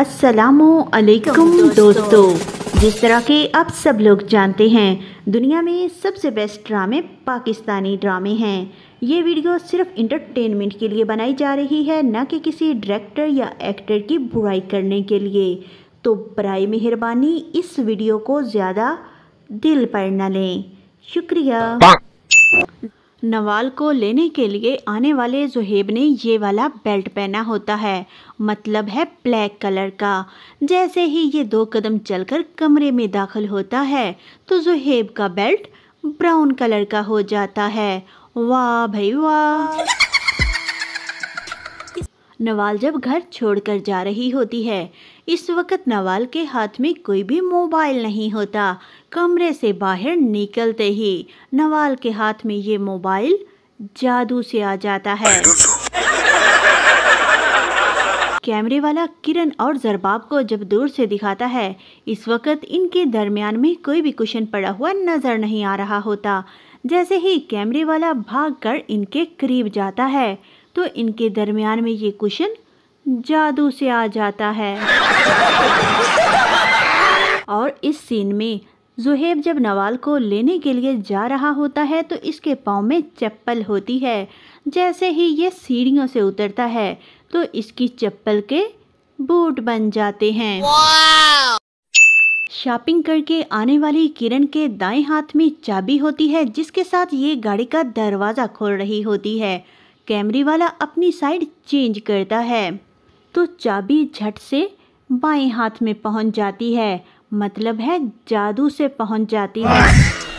असलकुम तो दोस्तों जिस तरह के आप सब लोग जानते हैं दुनिया में सबसे बेस्ट ड्रामे पाकिस्तानी ड्रामे हैं ये वीडियो सिर्फ इंटरटेनमेंट के लिए बनाई जा रही है न कि किसी डायरेक्टर या एक्टर की बुराई करने के लिए तो बर मेहरबानी इस वीडियो को ज़्यादा दिल पर न लें शुक्रिया नवाल को लेने के लिए आने वाले जुहेब ने ये वाला बेल्ट पहना होता है मतलब है ब्लैक कलर का जैसे ही ये दो कदम चलकर कमरे में दाखिल होता है तो जुहेब का बेल्ट ब्राउन कलर का हो जाता है वाह भाई वाह नवाल जब घर छोड़कर जा रही होती है इस वक्त नवाल के हाथ में कोई भी मोबाइल नहीं होता कमरे से बाहर निकलते ही नवाल के हाथ में ये मोबाइल जादू से आ जाता है कैमरे वाला किरण और जरबाब को जब दूर से दिखाता है इस वक्त इनके दरमियान में कोई भी कुशन पड़ा हुआ नज़र नहीं आ रहा होता जैसे ही कैमरे वाला भाग कर इनके करीब जाता है तो इनके दरमियान में ये कुशन जादू से आ जाता है और इस सीन में जुहेब जब नवाल को लेने के लिए जा रहा होता है तो इसके पाँव में चप्पल होती है जैसे ही ये सीढ़ियों से उतरता है तो इसकी चप्पल के बूट बन जाते हैं शॉपिंग करके आने वाली किरण के दाएं हाथ में चाबी होती है जिसके साथ ये गाड़ी का दरवाज़ा खोल रही होती है कैमरे वाला अपनी साइड चेंज करता है तो चाबी झट से बाएं हाथ में पहुंच जाती है मतलब है जादू से पहुंच जाती है